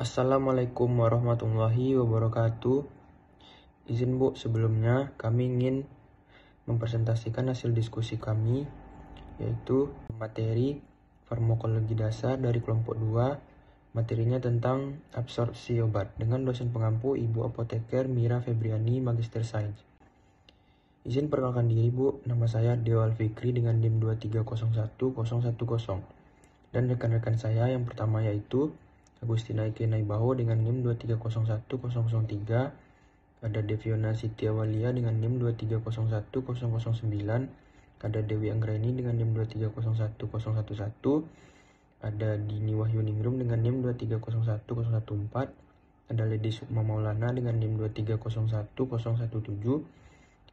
Assalamualaikum warahmatullahi wabarakatuh. Izin Bu, sebelumnya kami ingin mempresentasikan hasil diskusi kami yaitu materi farmakologi dasar dari kelompok 2. Materinya tentang absorpsi obat dengan dosen pengampu Ibu Apoteker Mira Febriani Magister Sains. Izin perkenalkan diri Bu, nama saya Dewal Alfikri dengan NIM 2301010 dan rekan-rekan saya yang pertama yaitu Agustina Ike Naibaho dengan NIM 2301003, ada Deviona Sitiawalia dengan NIM 2301009, ada Dewi Anggraini dengan NIM 2301011, ada Dini Wahyuningrum dengan NIM 2301014, ada Lady Sukma Maulana dengan NIM 2301017,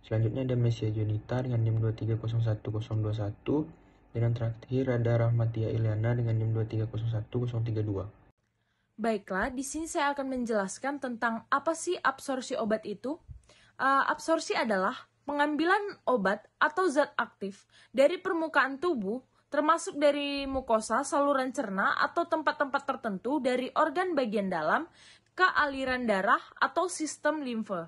Selanjutnya ada Mesia Junita dengan NIM 2301021 dan yang terakhir ada Rahmatia Ilyana dengan NIM 2301032. Baiklah, di sini saya akan menjelaskan tentang apa sih absorpsi obat itu. Uh, absorpsi adalah pengambilan obat atau zat aktif dari permukaan tubuh, termasuk dari mukosa, saluran cerna, atau tempat-tempat tertentu dari organ bagian dalam ke aliran darah atau sistem limfe.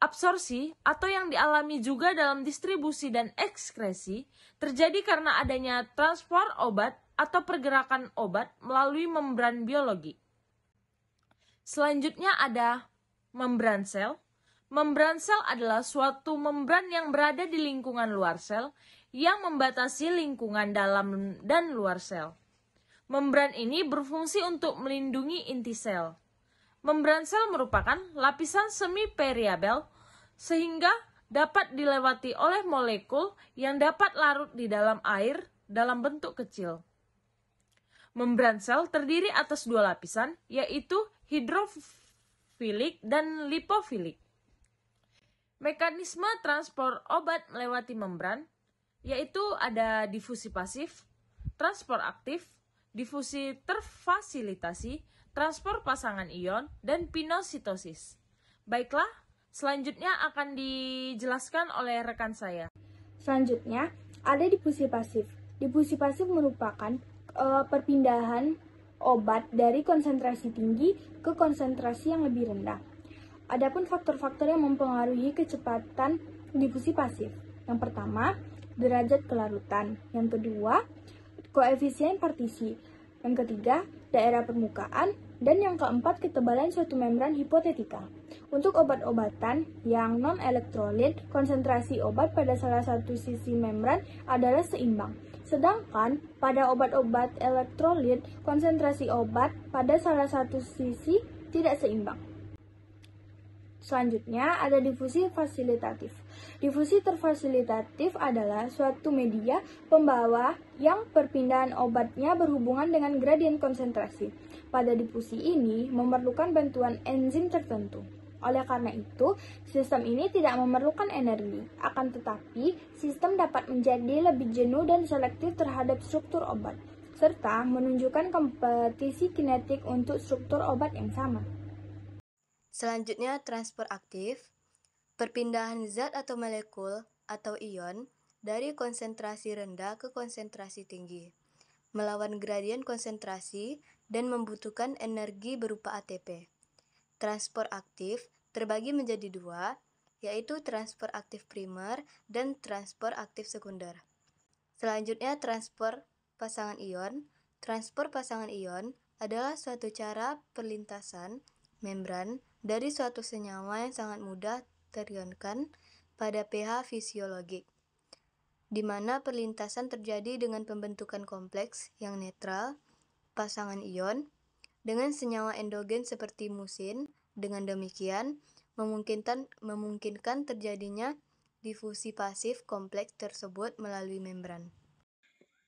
Absorpsi atau yang dialami juga dalam distribusi dan ekskresi terjadi karena adanya transport obat atau pergerakan obat melalui membran biologi. Selanjutnya ada membran sel. Membran sel adalah suatu membran yang berada di lingkungan luar sel yang membatasi lingkungan dalam dan luar sel. Membran ini berfungsi untuk melindungi inti sel. Membran sel merupakan lapisan semi periabel sehingga dapat dilewati oleh molekul yang dapat larut di dalam air dalam bentuk kecil. Membran sel terdiri atas dua lapisan, yaitu hidrofilik dan lipofilik. Mekanisme transport obat melewati membran, yaitu ada difusi pasif, transport aktif, difusi terfasilitasi, transport pasangan ion, dan pinositosis. Baiklah, selanjutnya akan dijelaskan oleh rekan saya. Selanjutnya, ada difusi pasif. Difusi pasif merupakan uh, perpindahan obat dari konsentrasi tinggi ke konsentrasi yang lebih rendah. Adapun faktor-faktor yang mempengaruhi kecepatan difusi pasif. Yang pertama, derajat kelarutan. Yang kedua, koefisien partisi. Yang ketiga, daerah permukaan. Dan yang keempat, ketebalan suatu membran hipotetika. Untuk obat-obatan yang non-elektrolit, konsentrasi obat pada salah satu sisi membran adalah seimbang. Sedangkan pada obat-obat elektrolit, konsentrasi obat pada salah satu sisi tidak seimbang. Selanjutnya ada difusi fasilitatif. Difusi terfasilitatif adalah suatu media pembawa yang perpindahan obatnya berhubungan dengan gradien konsentrasi. Pada difusi ini memerlukan bantuan enzim tertentu. Oleh karena itu, sistem ini tidak memerlukan energi. Akan tetapi, sistem dapat menjadi lebih jenuh dan selektif terhadap struktur obat, serta menunjukkan kompetisi kinetik untuk struktur obat yang sama. Selanjutnya, transfer aktif. Perpindahan zat atau molekul atau ion dari konsentrasi rendah ke konsentrasi tinggi, melawan gradien konsentrasi dan membutuhkan energi berupa ATP. Transport aktif terbagi menjadi dua, yaitu transfer aktif primer dan transfer aktif sekunder. Selanjutnya transfer pasangan ion. Transfer pasangan ion adalah suatu cara perlintasan membran dari suatu senyawa yang sangat mudah terionkan pada pH fisiologik, di mana perlintasan terjadi dengan pembentukan kompleks yang netral, pasangan ion, dengan senyawa endogen seperti musin, dengan demikian, memungkinkan, memungkinkan terjadinya difusi pasif kompleks tersebut melalui membran.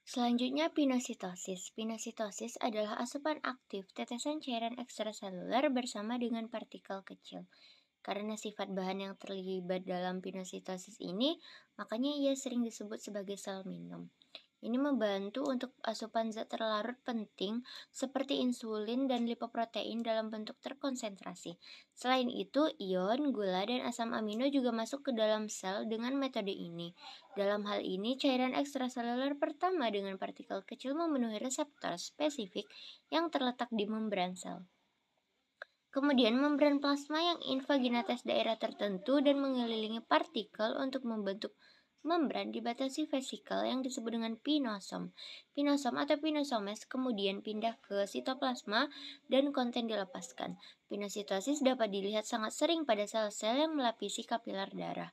Selanjutnya pinositosis. Pinositosis adalah asupan aktif tetesan cairan ekstraseluler bersama dengan partikel kecil. Karena sifat bahan yang terlibat dalam pinositosis ini, makanya ia sering disebut sebagai sel minum. Ini membantu untuk asupan zat terlarut penting seperti insulin dan lipoprotein dalam bentuk terkonsentrasi. Selain itu, ion, gula, dan asam amino juga masuk ke dalam sel dengan metode ini. Dalam hal ini, cairan ekstraseluler pertama dengan partikel kecil memenuhi reseptor spesifik yang terletak di membran sel. Kemudian membran plasma yang invaginates daerah tertentu dan mengelilingi partikel untuk membentuk membran dibatasi vesikel yang disebut dengan pinosom. Pinosom atau pinosomes kemudian pindah ke sitoplasma dan konten dilepaskan. Pinositosis dapat dilihat sangat sering pada sel-sel yang melapisi kapiler darah.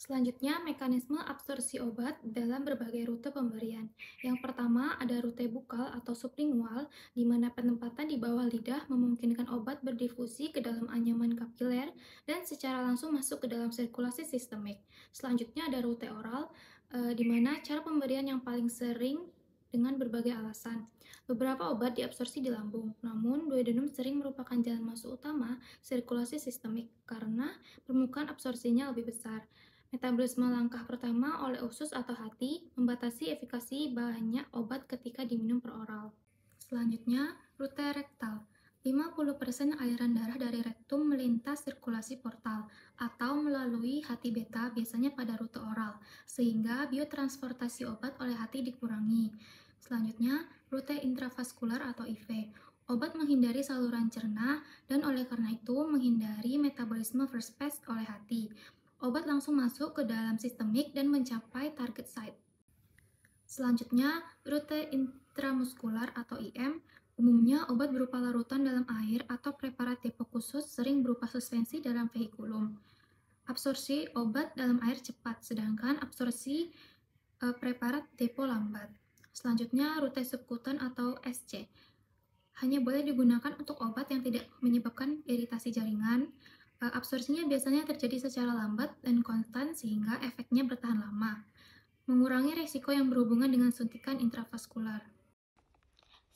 Selanjutnya, mekanisme absorpsi obat dalam berbagai rute pemberian. Yang pertama, ada rute bukal atau sublingual, di mana penempatan di bawah lidah memungkinkan obat berdifusi ke dalam anyaman kapiler dan secara langsung masuk ke dalam sirkulasi sistemik. Selanjutnya, ada rute oral, e, di mana cara pemberian yang paling sering dengan berbagai alasan. Beberapa obat diabsorpsi di lambung, namun duodenum sering merupakan jalan masuk utama sirkulasi sistemik karena permukaan absorpsinya lebih besar. Metabolisme langkah pertama oleh usus atau hati membatasi efikasi banyak obat ketika diminum per oral. Selanjutnya, rute rektal. 50% aliran darah dari rektum melintas sirkulasi portal atau melalui hati beta biasanya pada rute oral, sehingga biotransportasi obat oleh hati dikurangi. Selanjutnya, rute intravaskular atau IV. Obat menghindari saluran cerna dan oleh karena itu menghindari metabolisme first pass oleh hati obat langsung masuk ke dalam sistemik dan mencapai target site. Selanjutnya, rute intramuskular atau IM, umumnya obat berupa larutan dalam air atau preparat depo khusus sering berupa suspensi dalam vehikulum. Absorpsi obat dalam air cepat, sedangkan absorpsi e, preparat depo lambat. Selanjutnya, rute subkutan atau SC. Hanya boleh digunakan untuk obat yang tidak menyebabkan iritasi jaringan, Eh, absorpsinya biasanya terjadi secara lambat dan konstan sehingga efeknya bertahan lama, mengurangi resiko yang berhubungan dengan suntikan intravaskular.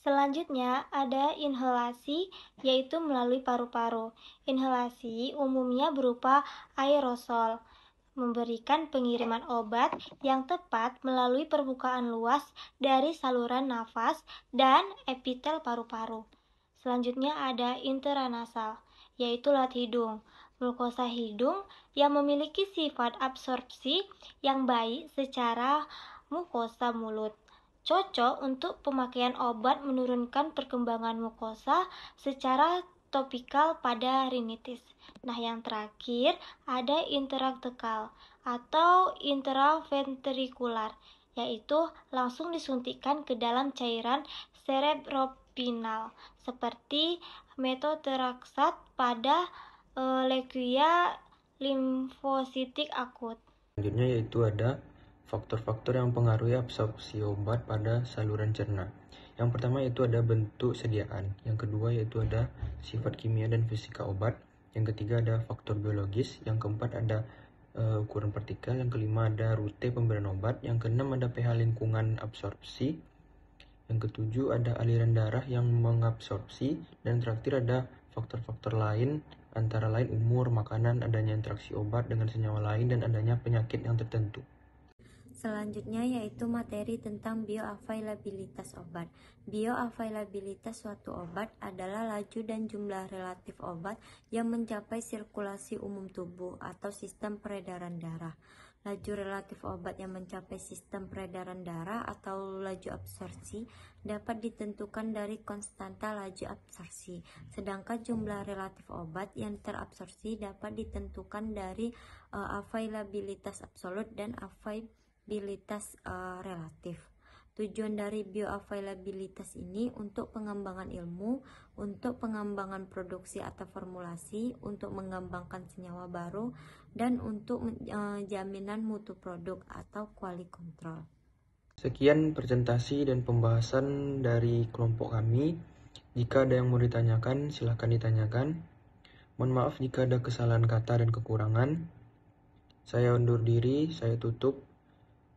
Selanjutnya ada inhalasi yaitu melalui paru-paru. Inhalasi umumnya berupa aerosol memberikan pengiriman obat yang tepat melalui permukaan luas dari saluran nafas dan epitel paru-paru. Selanjutnya ada intranasal yaitu lalat hidung. Mukosa hidung yang memiliki sifat absorpsi yang baik secara mukosa mulut. Cocok untuk pemakaian obat menurunkan perkembangan mukosa secara topikal pada rinitis. Nah, yang terakhir ada interaktekal atau intraventrikular, yaitu langsung disuntikkan ke dalam cairan cerebro spinal seperti metotrexat pada e, eh, leukemia limfositik akut. Selanjutnya yaitu ada faktor-faktor yang mempengaruhi absorpsi obat pada saluran cerna. Yang pertama yaitu ada bentuk sediaan, yang kedua yaitu ada sifat kimia dan fisika obat, yang ketiga ada faktor biologis, yang keempat ada uh, ukuran partikel, yang kelima ada rute pemberian obat, yang keenam ada pH lingkungan absorpsi, yang ketujuh ada aliran darah yang mengabsorpsi dan terakhir ada faktor-faktor lain antara lain umur, makanan, adanya interaksi obat dengan senyawa lain dan adanya penyakit yang tertentu. Selanjutnya yaitu materi tentang bioavailabilitas obat. Bioavailabilitas suatu obat adalah laju dan jumlah relatif obat yang mencapai sirkulasi umum tubuh atau sistem peredaran darah. Laju relatif obat yang mencapai sistem peredaran darah atau laju absorpsi dapat ditentukan dari konstanta laju absorpsi, sedangkan jumlah relatif obat yang terabsorpsi dapat ditentukan dari uh, availabilitas absolut dan availabilitas bioavailabilitas uh, eh, relatif. Tujuan dari bioavailabilitas ini untuk pengembangan ilmu, untuk pengembangan produksi atau formulasi, untuk mengembangkan senyawa baru, dan untuk uh, jaminan mutu produk atau quality control. Sekian presentasi dan pembahasan dari kelompok kami. Jika ada yang mau ditanyakan, silahkan ditanyakan. Mohon maaf jika ada kesalahan kata dan kekurangan. Saya undur diri, saya tutup.